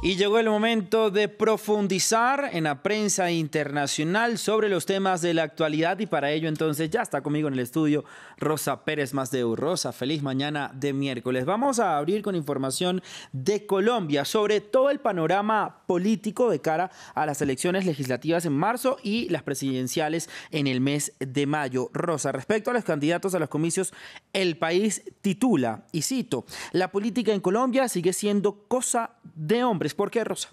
Y llegó el momento de profundizar en la prensa internacional sobre los temas de la actualidad y para ello entonces ya está conmigo en el estudio Rosa Pérez de Rosa, feliz mañana de miércoles. Vamos a abrir con información de Colombia sobre todo el panorama político de cara a las elecciones legislativas en marzo y las presidenciales en el mes de mayo. Rosa, respecto a los candidatos a los comicios, el país titula, y cito, la política en Colombia sigue siendo cosa de hombres ¿Por qué, Rosa?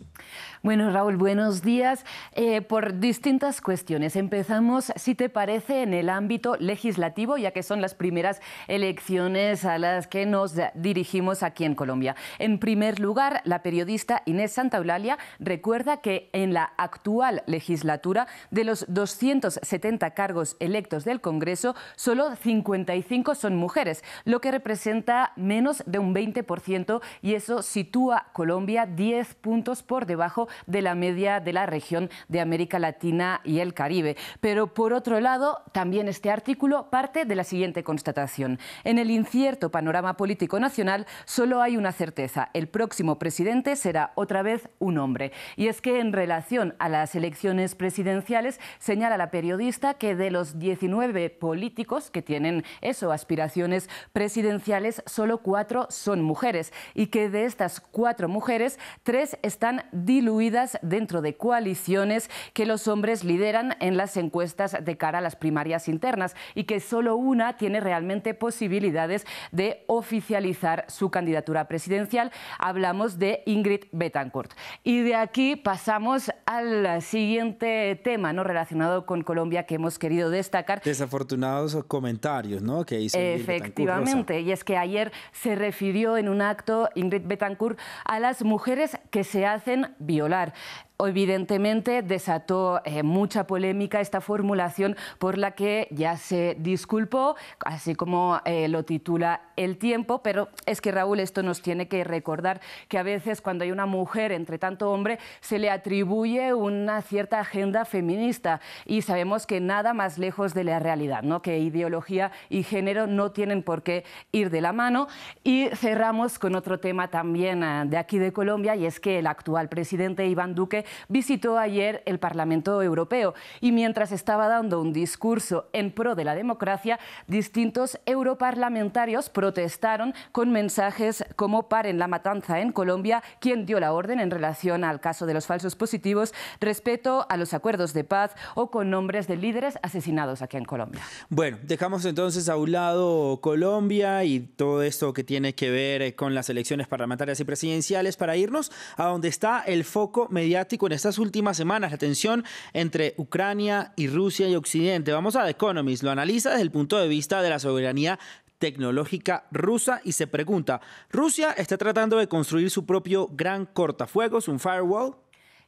Bueno, Raúl, buenos días. Eh, por distintas cuestiones. Empezamos, si te parece, en el ámbito legislativo, ya que son las primeras elecciones a las que nos dirigimos aquí en Colombia. En primer lugar, la periodista Inés Eulalia recuerda que en la actual legislatura, de los 270 cargos electos del Congreso, solo 55 son mujeres, lo que representa menos de un 20% y eso sitúa a Colombia 10 puntos por debajo de la media de la región de América Latina y el Caribe. Pero por otro lado, también este artículo parte de la siguiente constatación. En el incierto panorama político nacional solo hay una certeza. El próximo presidente será otra vez un hombre. Y es que en relación a las elecciones presidenciales señala la periodista que de los 19 políticos que tienen eso, aspiraciones presidenciales, solo cuatro son mujeres y que de estas cuatro mujeres, tres están diluidas dentro de coaliciones que los hombres lideran en las encuestas de cara a las primarias internas y que solo una tiene realmente posibilidades de oficializar su candidatura presidencial. Hablamos de Ingrid Betancourt. Y de aquí pasamos al siguiente tema no relacionado con Colombia que hemos querido destacar. Desafortunados comentarios ¿no? que hizo Efectivamente, y es que ayer se refirió en un acto Ingrid Betancourt a las mujeres que se hacen violar. Evidentemente desató eh, mucha polémica esta formulación por la que ya se disculpó, así como eh, lo titula El tiempo, pero es que Raúl esto nos tiene que recordar que a veces cuando hay una mujer entre tanto hombre se le atribuye una cierta agenda feminista y sabemos que nada más lejos de la realidad, ¿no? que ideología y género no tienen por qué ir de la mano. Y cerramos con otro tema también eh, de aquí de Colombia y es que el actual presidente Iván Duque visitó ayer el Parlamento Europeo y mientras estaba dando un discurso en pro de la democracia, distintos europarlamentarios protestaron con mensajes como paren la matanza en Colombia, quien dio la orden en relación al caso de los falsos positivos, respeto a los acuerdos de paz o con nombres de líderes asesinados aquí en Colombia. Bueno, dejamos entonces a un lado Colombia y todo esto que tiene que ver eh, con las elecciones parlamentarias y presidenciales para irnos a donde está el foco mediático en estas últimas semanas, la tensión entre Ucrania y Rusia y Occidente. Vamos a The Economist, lo analiza desde el punto de vista de la soberanía tecnológica rusa y se pregunta, ¿Rusia está tratando de construir su propio gran cortafuegos, un firewall?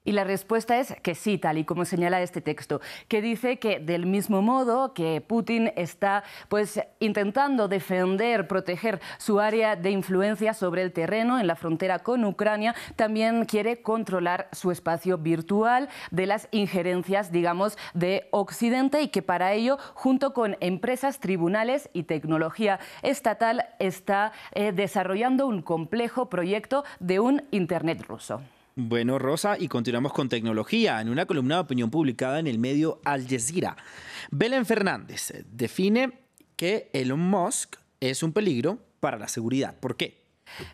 Y la respuesta es que sí, tal y como señala este texto, que dice que del mismo modo que Putin está pues intentando defender, proteger su área de influencia sobre el terreno en la frontera con Ucrania, también quiere controlar su espacio virtual de las injerencias, digamos, de Occidente y que para ello, junto con empresas, tribunales y tecnología estatal, está eh, desarrollando un complejo proyecto de un Internet ruso. Bueno, Rosa, y continuamos con tecnología. En una columna de opinión publicada en el medio Al Jazeera, Belén Fernández define que Elon Musk es un peligro para la seguridad. ¿Por qué?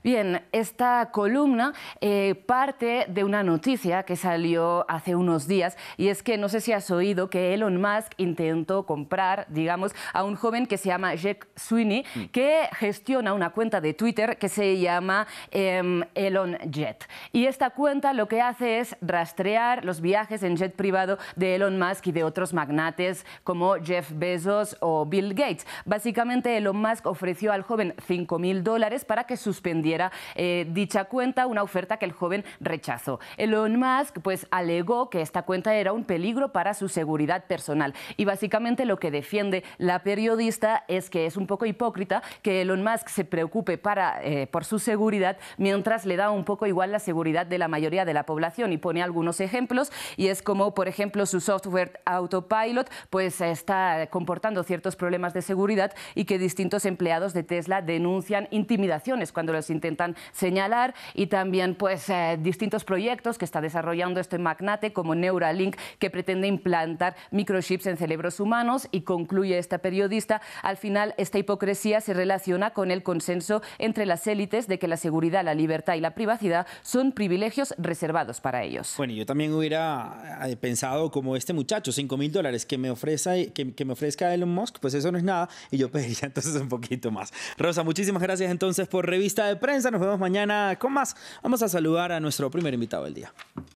Bien, esta columna eh, parte de una noticia que salió hace unos días y es que no sé si has oído que Elon Musk intentó comprar, digamos, a un joven que se llama Jack Sweeney mm. que gestiona una cuenta de Twitter que se llama ElonJet. Em, Elon Jet. Y esta cuenta lo que hace es rastrear los viajes en jet privado de Elon Musk y de otros magnates como Jeff Bezos o Bill Gates. Básicamente Elon Musk ofreció al joven 5 mil dólares para que sus eh, dicha cuenta, una oferta que el joven rechazó. Elon Musk pues alegó que esta cuenta era un peligro para su seguridad personal y básicamente lo que defiende la periodista es que es un poco hipócrita que Elon Musk se preocupe para, eh, por su seguridad mientras le da un poco igual la seguridad de la mayoría de la población y pone algunos ejemplos y es como por ejemplo su software autopilot pues está comportando ciertos problemas de seguridad y que distintos empleados de Tesla denuncian intimidaciones cuando los intentan señalar y también pues eh, distintos proyectos que está desarrollando este magnate como Neuralink que pretende implantar microchips en cerebros humanos y concluye esta periodista, al final esta hipocresía se relaciona con el consenso entre las élites de que la seguridad, la libertad y la privacidad son privilegios reservados para ellos. Bueno, yo también hubiera eh, eh, pensado como este muchacho, 5 mil dólares que me, que me ofrezca Elon Musk, pues eso no es nada y yo pediría entonces un poquito más. Rosa, muchísimas gracias entonces por revista de prensa. Nos vemos mañana con más. Vamos a saludar a nuestro primer invitado del día.